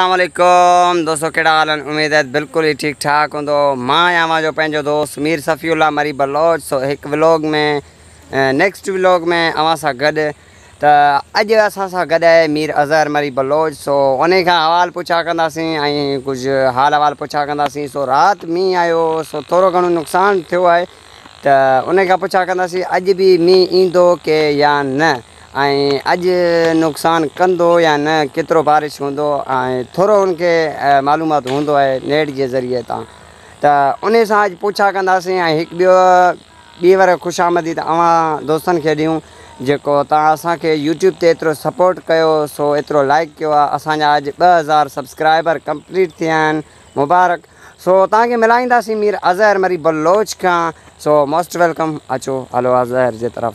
असलकुम दोस्तों कड़ा हाल उम्मीद है बिल्कुल ही ठीक ठाक हों हुओ मां आहियां दोस्त मीर सफ़ी मरी बलोच सो एक व्लॉग में नेक्स्ट व्लॉग में अवां सां गॾु त अज असां गड है मीर अज़हर मरी बलोच सो उन्हें का अवाल पुछा कंदासीं कुछ हाल अहाल पुछा कंदासीं सो रात मी आयो सो थोड़ा घो नुकसान थो है तो उन्हें पुछा कंदासीं अज भी मी ईंदो के या न اج نقصان کند یا نہ کترو بارش ہوں تھرو ان کے معلومات ہوں نیٹ کے ذریعے تا تو ان سے پوچھا کریور خوشامدی اوہ دوست جو یوٹوب ایترو سپورٹ کر سو اترو لائک کیا اب بزار سبسکرائبر کمپلیٹ تھی مبارک سو تا ملائی سے میر اظہر مری بلوچ کا سو موسٹ ویلکم اچھو ہلو اظہر کے طرف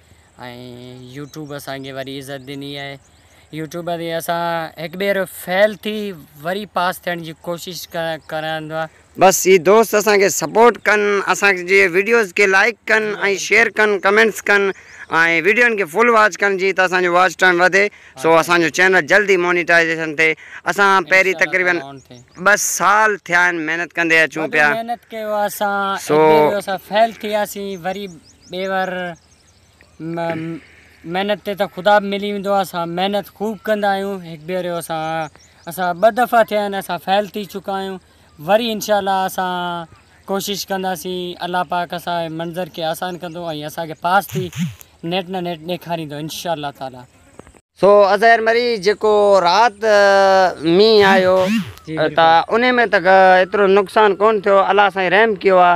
یوٹوب اگر ویری عزت دینی ہے یوٹوب فیل تھی ویری پاس تھوڑا بس یہ دوست سپورٹ کن اے جی ویڈیوز کے لائک کن اور شیئر کن کمینٹس کن اور ویڈیو کے فل واچ کر جی واچ ٹائم بدے سو اب چینل جلدی تقریباً محنت کر محنت پہ تو خدا ملی ہو محنت خوب کریں ایک بھیری اب دفعہ تھے فیل تھی چکا ہوں ویشاء اللہ اوش کر اللہ پاک اصل منظر کے آسان کرو ااس تھی نیٹ نا نیٹ دکھاری ان شاء اللہ تعالیٰ سو اظہر مریض جو رات می جی، آنے میں تو ایترو نقصان کو اللہ سر ریم کیا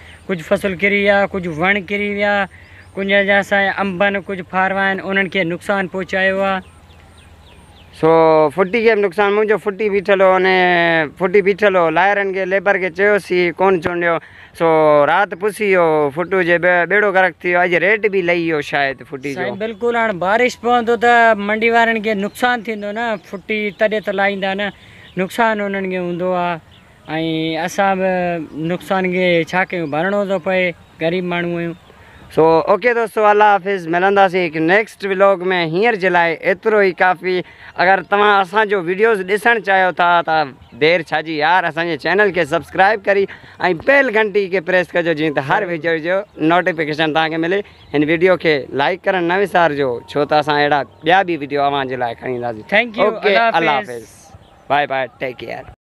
کچھ فصل کر امبان کچھ فارو ان کے نقصان پہنچا سو فٹی کے نقصان فٹی بیٹ ہونے فٹی بیٹھ لو لائر کے چیز کون سو رات پوسی گیے فٹ ریٹ بھی بالکل ہاں بارش پوچھ تو منڈی والوں کے نقصان تھی نہ فٹی تلا نقصان اندر آ ऐं असां बि नुक़सान खे छा कयूं भरिणो थो पए ग़रीब माण्हू आहियूं सो ओके दोस्तों अलाह हाफ़िज़ मिलंदासीं नेक्स्ट व्लॉग में हींअर जे लाइ एतिरो ई काफ़ी अगरि तव्हां असांजो वीडियोस ॾिसणु चाहियो था त देरि छाजी यार असांजे चैनल खे सब्सक्राइब करी ऐं बेल घंटी खे प्रेस कजो जीअं त हर वीडियो जो नोटिफिकेशन तव्हांखे मिले हिन वीडियो खे लाइक करणु न विसारिजो छो त असां अहिड़ा ॿिया बि वीडियो अव्हांजे लाइ खणी ईंदासीं अलाहज़ बाय बाय टेक केयर